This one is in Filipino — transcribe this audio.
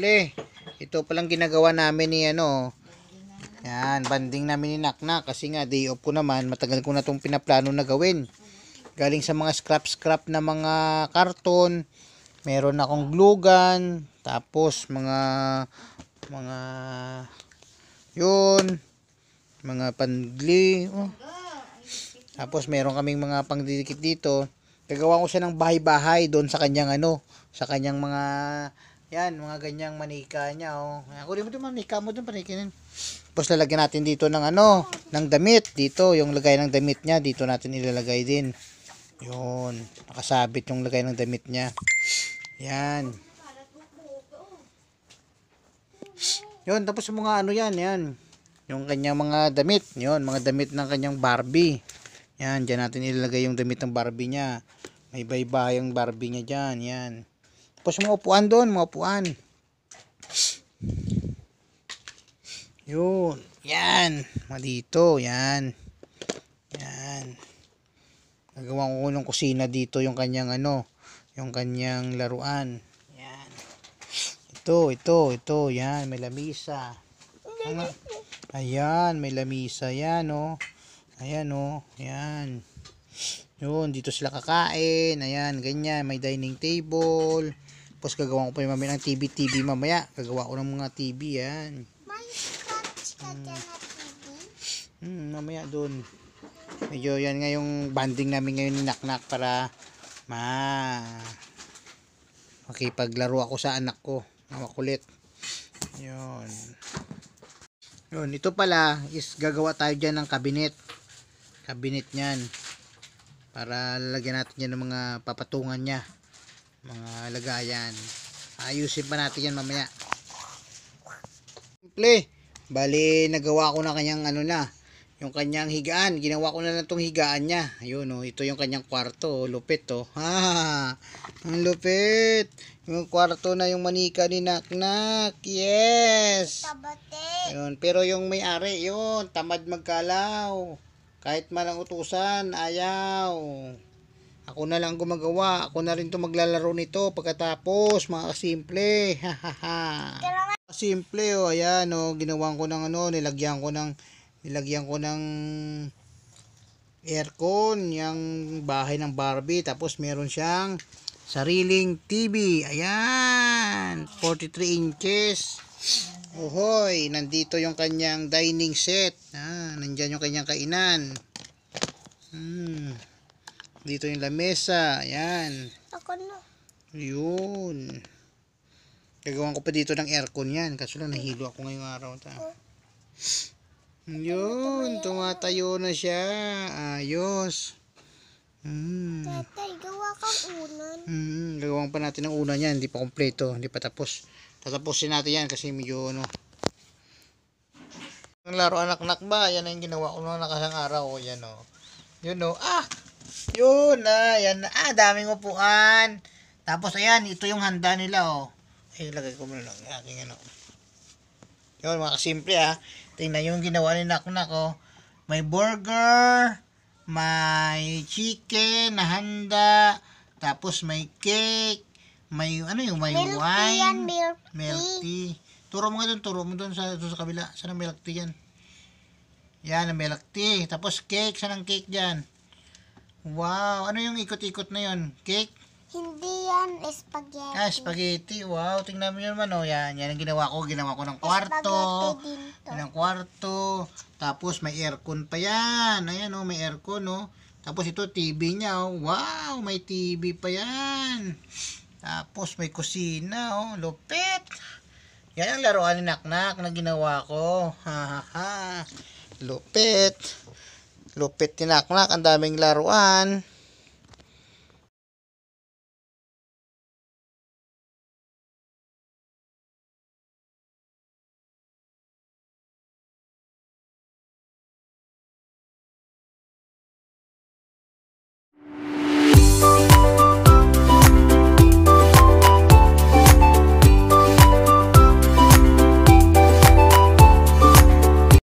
simple. Ito palang ginagawa namin ni ano. Yan, banding namin ni Naknak kasi nga day off ko naman, matagal ko na itong pinaplano na gawin. Galing sa mga scrap-scrap na mga karton, meron akong glue gun, tapos mga mga yun, mga pandli, oh. Tapos meron kaming mga pangdidikit dito. Gagawa ko siya ng bahay-bahay doon sa kanyang ano, sa kanyang mga yan, mga ganyang manika niya, oh. Ayan, kunin mo doon, manika mo doon, panikinin. Tapos lalagyan natin dito ng ano, ng damit. Dito, yung lagay ng damit niya, dito natin ilalagay din. Yun, nakasabit yung lagay ng damit niya. Yan. Yun, tapos yung mga ano yan, yan. Yung kanyang mga damit, yun, mga damit ng kanyang Barbie. Yan, dyan natin ilalagay yung damit ng Barbie niya. May iba-iba yung Barbie niya dyan, yan. Tapos mga upuan doon, mga upuan. Yun. Yan. Mga dito. Yan. Yan. Nagawa ko ng kusina dito yung kanyang ano, yung kanyang laruan. Yan. Ito, ito, ito. Yan. May lamisa. Mga, ayan. May lamisa. Yan, oh. Ayan, oh. Yan. Yun, dito sila kakain. Ayan, ganyan. May dining table. Tapos gagawa ko pa yung mamaya ng TV, TV mamaya. Gagawa ko ng mga TV, yan. May scratch ka hmm. TV? Hmm, mamaya doon. Medyo yan nga yung banding namin ngayon ni Naknak para ma makipaglaro ako sa anak ko. Makulit. Yun. Yun, ito pala is gagawa tayo dyan ng kabinet. Kabinet niyan para lagyan natin yan ng mga papatungan niya mga lagayan ayusin pa natin yan mamaya simple bali nagawa ko na kanyang ano na yung kanyang higaan ginawa ko na lang tong higaan niya ayun oh ito yung kanyang kwarto oh, lupit oh ang lupit yung kwarto na yung manika ni Naknak yes Tabate. yun pero yung may-ari yun tamad magkalaw kahit malang utusan, ayaw. Ako na lang gumagawa. Ako na rin to maglalaro nito pagkatapos. Mga simple. ha simple o oh, ayan Oh, ginawan ko ng ano. Nilagyan ko ng nilagyan ko ng aircon. Yung bahay ng Barbie. Tapos meron siyang sariling TV. Ayan. 43 inches. Ohoy, nandito yung kanyang dining set. Ah, nandiyan yung kanyang kainan. Hmm. Dito yung lamesa. Ayan. Ako na. Yun. Gagawan ko pa dito ng aircon yan. Kaso lang nahilo ako ngayong araw. Ta. Oh. Yun. Tumatayo na siya. Ayos. Hmm. Tatay, gawa kang unan. Hmm, gagawan pa natin ang unan yan. Hindi pa kompleto. Hindi pa tapos tatapusin natin yan kasi medyo ano ang laro anak ba yan ang ginawa ko nung nakasang araw oh, yan o yun o ah yun na ah, yan na ah daming upuan tapos ayan ito yung handa nila o ay lagay ko muna lang aking ano yun mga simple ah tingnan yung ginawa ni naknak o may burger may chicken na handa tapos may cake may, ano yung, may milk wine. Tea yan, milk Milk tea. Turo mo nga dun, turo mo dun sa, dun sa kabila. Saan ang milk tea yan? Yan, ang milk tea. Tapos cake, saan ang cake dyan? Wow, ano yung ikot-ikot na yon? Cake? Hindi yan, spaghetti. Ah, spaghetti. Wow, tingnan mo yun man. Oh, yan, yan ang ginawa ko. Ginawa ko ng kwarto. Spaghetti Ng kwarto. Tapos may aircon pa yan. Ayan, oh, may aircon, oh. Tapos ito, TV niya, oh. Wow, may TV pa yan. Tapos may kusina, oh, lupit. Yan ang laruan ni Naknak na ginawa ko. Ha ha Lupit. Lupit ni Naknak, ang daming laruan.